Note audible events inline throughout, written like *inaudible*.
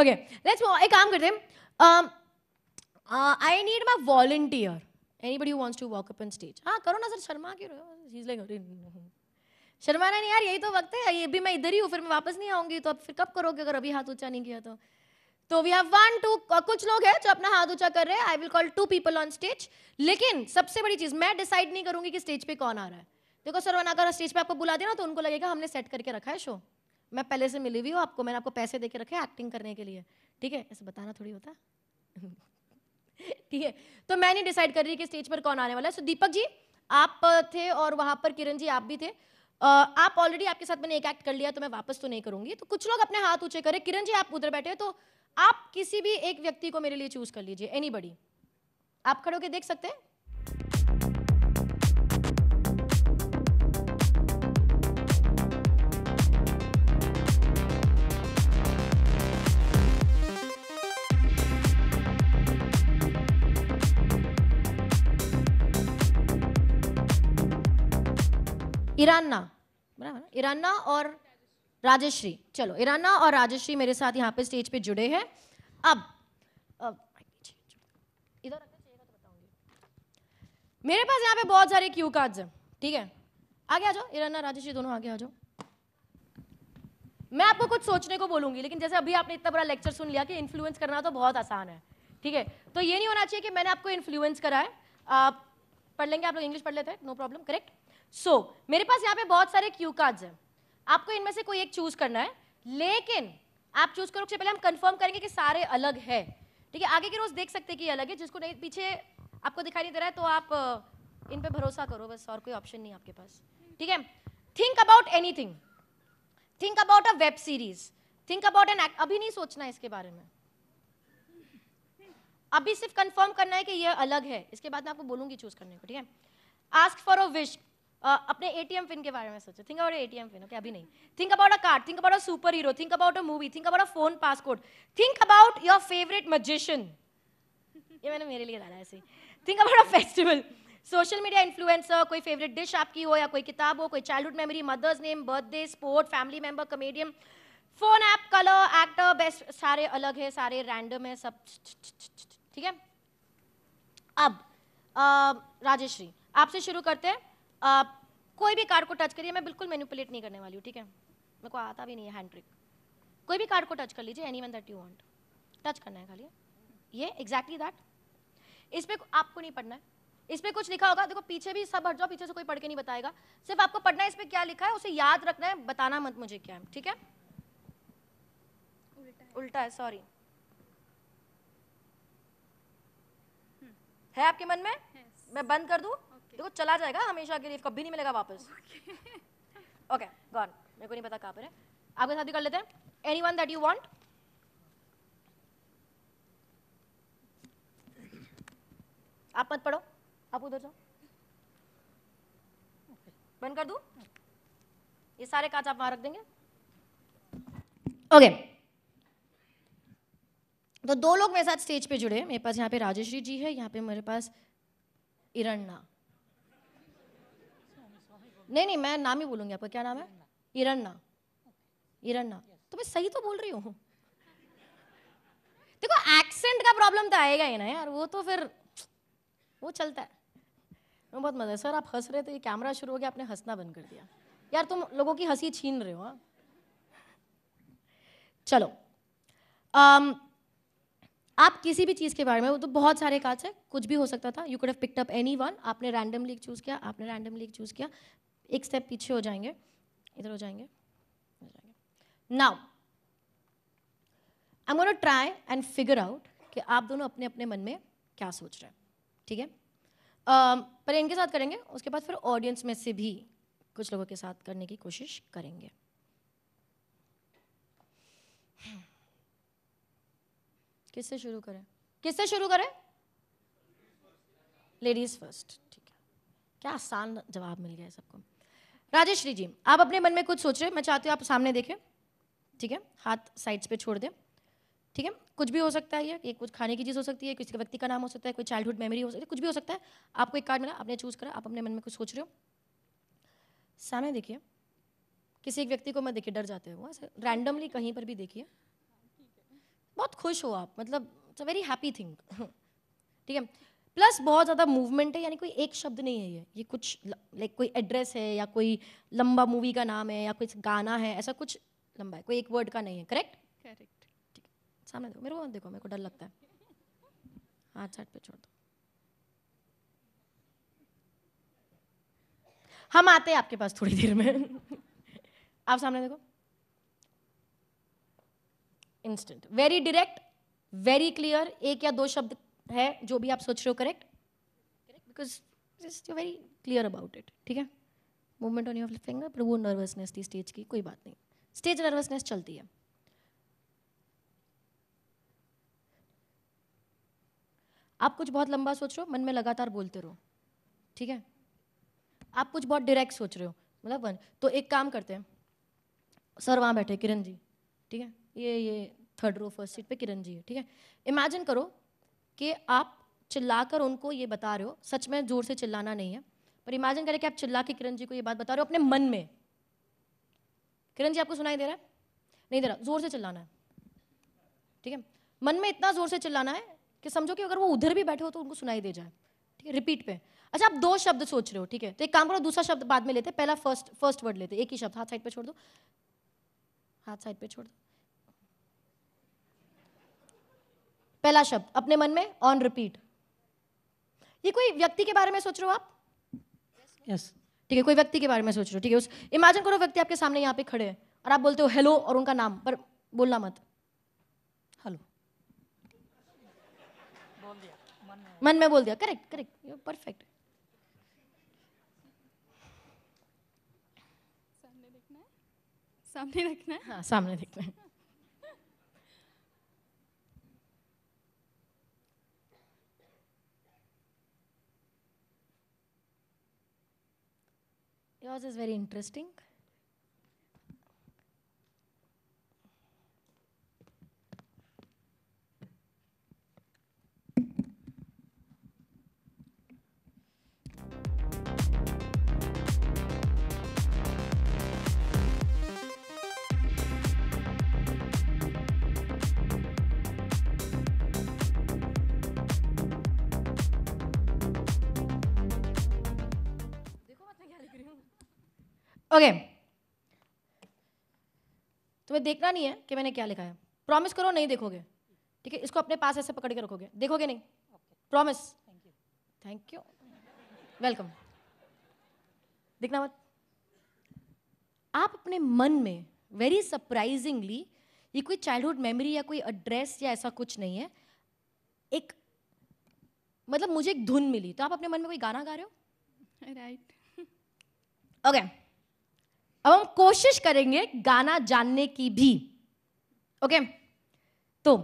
Okay let's एक काम करते हैं I need my volunteer buddy wants to walk up on stage हाँ करो ना सर शर्मा क्यों शर्मा नहीं यार यही तो वक्त है ये भी मैं इधर ही हूँ फिर मैं वापस नहीं आऊँगी तो अब फिर कब करोगे अगर अभी हाथ ऊंचा नहीं किया तो तो वी हैव वन टू कुछ लोग हैं जो अपना हाथ ऊंचा कर रहे हैं I will call two people on stage लेकिन सबसे बड़ी चीज़ मैं डिसाइड नहीं करूंगी कि स्टेज पे कौन आ रहा है देखो सर अगर स्टेज पे आपको बुला देना तो उनको लगेगा हमने सेट करके रखा है शो मैं पहले से मिली हुई हूँ आपको मैंने आपको पैसे दे के रखे एक्टिंग करने के लिए ठीक है ऐसे बताना थोड़ी होता *laughs* ठीक है तो मैं नहीं डिसाइड कर रही कि स्टेज पर कौन आने वाला है सो दीपक जी आप थे और वहाँ पर किरण जी आप भी थे Uh, आप ऑलरेडी आपके साथ मैंने एक एक्ट कर लिया तो मैं वापस तो नहीं करूंगी तो कुछ लोग अपने हाथ ऊंचे करें किरण जी आप उधर बैठे हो तो आप किसी भी एक व्यक्ति को मेरे लिए चूज कर लीजिए एनी आप खड़े होकर देख सकते हैं इराना बराबर इराना और राजश्री चलो इराना और राजश्री मेरे साथ यहाँ पे स्टेज पे जुड़े हैं अब, इधर तो मेरे पास यहाँ पे बहुत सारे क्यू कार्ड्स हैं ठीक है आगे आ जाओ इराना राजश्री दोनों आगे आ जाओ मैं आपको कुछ सोचने को बोलूंगी लेकिन जैसे अभी आपने इतना बड़ा लेक्चर सुन लिया कि इन्फ्लुएंस करना तो बहुत आसान है ठीक है तो ये नहीं होना चाहिए कि मैंने आपको इन्फ्लुएंस करा है आप पढ़ लेंगे आप लोग इंग्लिश पढ़ लेते हैं no problem correct so so, मेरे पास यहाँ पे बहुत सारे क्यू कार्ड्स हैं आपको इनमें से कोई एक चूज करना है लेकिन आप चूज करो उससे पहले हम कंफर्म करेंगे कि सारे अलग है ठीक है आगे के रोज देख सकते हैं कि अलग है जिसको नहीं पीछे आपको दिखाई नहीं दे रहा है तो आप इन पे भरोसा करो बस और कोई ऑप्शन नहीं आपके पास ठीक है think about anything think about a web series think about an act अभी नहीं सोचना इसके बारे में अभी सिर्फ कंफर्म करना है कि यह अलग है इसके बाद मैं आपको बोलूंगी चूज करने को ठीक है ask for a wish Uh, अपने एटीएम पिन के बारे में सोचो think about ATM pin okay अभी नहीं think about a card think about a superhero think about a movie think about a phone passcode think about your favourite magician ये मैंने मेरे लिए डाला ऐसे think about a festival social media influencer कोई favourite dish आपकी हो या कोई किताब हो कोई childhood memory mother's name birthday sport family member comedian phone app colour actor best सारे अलग है सारे रैंडम है सब ठीक है अब राजेश्री आपसे शुरू करते हैं आप कोई भी कार्ड को टच करिए मैं बिल्कुल मैनिपुलेट नहीं करने वाली हूँ ठीक है मेरे को आता भी नहीं है हैंड ट्रिक कोई भी कार्ड को टच कर लीजिए anyone that you want touch करना है खाली ये एग्जैक्टली दैट इस पर आपको नहीं पढ़ना है इस पर कुछ लिखा होगा देखो पीछे भी सब हट जाओ पीछे से कोई पढ़ के नहीं बताएगा सिर्फ आपको पढ़ना है इस पर क्या लिखा है उसे याद रखना है बताना मत मुझे क्या है ठीक है उल्टा है सॉरी हम्म। है आपके मन में yes. मैं बंद कर दूं देखो चला जाएगा हमेशा के लिए कभी नहीं मिलेगा वापस ओके गॉन मेरे को नहीं पता कहाँ पर है आपके साथ ही कर लेते हैं anyone that you want आप मत पढ़ो आप उधर जाओ बंद कर दू ये सारे काज आप वहां रख देंगे ओके okay. तो दो लोग मेरे साथ स्टेज पे जुड़े मेरे पास यहाँ पे राजेश्री जी है यहाँ पे मेरे पास इरण्णा नहीं नहीं मैं नाम ही बोलूंगी आपका क्या नाम है इरन्ना इरन्ना तो मैं सही तो बोल रही हूँ देखो एक्सेंट का प्रॉब्लम तो आएगा ही ना यार वो तो फिर वो चलता है मैं बहुत मजा सर आप हंस रहे थे कैमरा शुरू हो गया आपने हंसना बंद कर दिया यार तुम लोगों की हंसी छीन रहे हो हाँ चलो um, आप किसी भी चीज़ के बारे में वो तो बहुत सारे काज है कुछ भी हो सकता था you could have picked up anyone आपने रैंडमली चूज़ किया आपने रैंडमली चूज़ किया एक स्टेप पीछे हो जाएंगे इधर हो जाएंगे now I mono try and figure out कि आप दोनों अपने अपने मन में क्या सोच रहे हैं ठीक है um, पर इनके साथ करेंगे उसके बाद फिर ऑडियंस में से भी कुछ लोगों के साथ करने की कोशिश करेंगे किससे शुरू करें किससे शुरू करें लेडीज फर्स्ट ठीक है क्या आसान जवाब मिल गया सबको राजेश्री जी आप अपने मन में कुछ सोच रहे हो मैं चाहती हूँ आप सामने देखें ठीक है हाथ साइड्स पे छोड़ दें ठीक है कुछ भी हो सकता है ये कुछ खाने की चीज़ हो सकती है किसी व्यक्ति का नाम हो सकता है कोई चाइल्डहुड मेमोरी हो सकती है कुछ भी हो सकता है आपको एक कार्ड मिला आपने चूज़ करा आप अपने मन में कुछ सोच रहे हो सामने देखिए किसी एक व्यक्ति को मैं देखिए डर जाते हो ऐसे रैंडमली कहीं पर भी देखिए बहुत खुश हो आप मतलब it's a very happy thing ठीक है प्लस बहुत ज़्यादा मूवमेंट है यानी कोई एक शब्द नहीं है ये ये कुछ लाइक कोई एड्रेस है या कोई लंबा मूवी का नाम है या कोई गाना है ऐसा कुछ लंबा है कोई एक वर्ड का नहीं है करेक्ट करेक्ट ठीक है सामने देखो मेरे को देखो मेरे को डर लगता है हाथ साइड पे छोड़ दो हम आते हैं आपके पास थोड़ी देर में *laughs* आप सामने देखो instant very direct very clear एक या दो शब्द है जो भी आप सोच रहे हो correct correct because just you very clear about it ठीक है मूवमेंट ऑन योर फिंगर पर वो नर्वसनेस थी स्टेज की कोई बात नहीं स्टेज नर्वसनेस चलती है आप कुछ बहुत लंबा सोच रहे हो मन में लगातार बोलते रहो ठीक है आप कुछ बहुत डायरेक्ट सोच रहे हो मतलब वन तो एक काम करते हैं सर वहाँ बैठे किरण जी ठीक है ये ये थर्ड रो फर्स्ट सीट पे किरण जी है ठीक है इमेजिन करो कि आप चिल्लाकर उनको ये बता रहे हो सच में ज़ोर से चिल्लाना नहीं है पर इमेजिन करें कि आप चिल्ला के किरण जी को ये बात बता रहे हो अपने मन में किरण जी आपको सुनाई दे रहा है नहीं दे रहा ज़ोर से चिल्लाना है ठीक है मन में इतना ज़ोर से चिल्लाना है कि समझो कि अगर वो उधर भी बैठे हो तो उनको सुनाई दे जाए ठीक है रिपीट पे अच्छा आप दो शब्द सोच रहे हो ठीक है तो एक काम करो दूसरा शब्द बाद में लेते हैं पहला फर्स्ट फर्स्ट वर्ड लेते एक ही शब्द हाथ साइड पे छोड़ दो हाथ साइड पे छोड़ दो पहला शब्द अपने मन में ऑन रिपीट ये कोई व्यक्ति के बारे में सोच रहे हो आप यस yes. ठीक है कोई व्यक्ति के बारे में सोच रहे हो ठीक है उस इमेजिन करो व्यक्ति आपके सामने यहाँ पे खड़े हैं और आप बोलते हो हेलो और उनका नाम पर बोलना मत हेलो बोल दिया मन में, बोल दिया करेक्ट करेक्ट यू परफेक्ट सामने देखना है सामने रखना है हाँ सामने देखना है Yours is very interesting. Okay तुम्हें देखना नहीं है कि मैंने क्या लिखा है प्रॉमिस करो नहीं देखोगे ठीक है इसको अपने पास ऐसे पकड़ के रखोगे देखोगे नहीं प्रॉमिस थैंक यू वेलकम देखना मत आप अपने मन में वेरी सरप्राइजिंगली ये कोई चाइल्डहुड मेमोरी या कोई एड्रेस या ऐसा कुछ नहीं है एक मतलब मुझे एक धुन मिली तो आप अपने मन में कोई गाना गा रहे हो राइट ओके right. okay. अब हम कोशिश करेंगे गाना जानने की भी ओके तो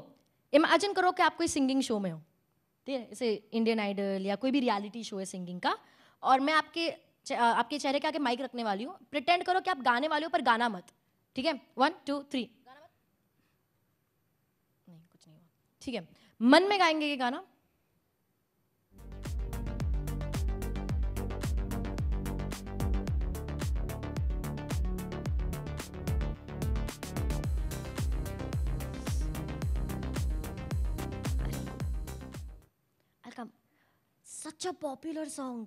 इमेजिन करो कि आप कोई सिंगिंग शो में हो ठीक है जैसे इंडियन आइडल या कोई भी रियलिटी शो है सिंगिंग का और मैं आपके आपके चेहरे के आगे माइक रखने वाली हूँ प्रिटेंड करो कि आप गाने वाले हो पर गाना मत ठीक है वन टू थ्री गाना मत नहीं कुछ नहीं हुआ ठीक है मन में गाएंगे ये गाना such a popular song.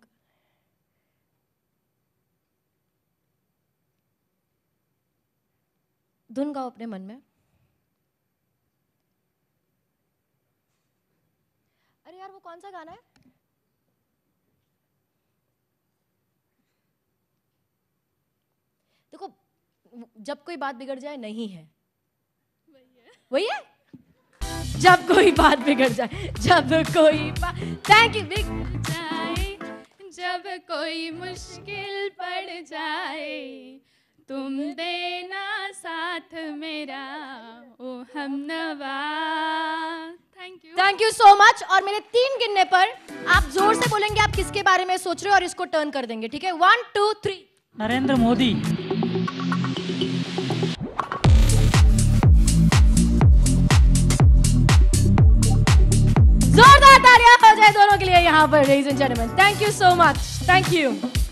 धुन गाओ अपने मन में अरे यार वो कौन सा गाना है देखो जब कोई बात बिगड़ जाए नहीं है वही है वही है जब कोई बात बिगड़ जाए जब कोई थैंक यू बिगड़ जाए जब कोई मुश्किल पड़ जाए तुम देना साथ मेरा ओ हम thank you thank you so much और मेरे तीन गिनने पर आप जोर से बोलेंगे आप किसके बारे में सोच रहे हो और इसको टर्न कर देंगे ठीक है one two three Narendra Modi दोनों के लिए यहाँ पर reason and thank you so much thank you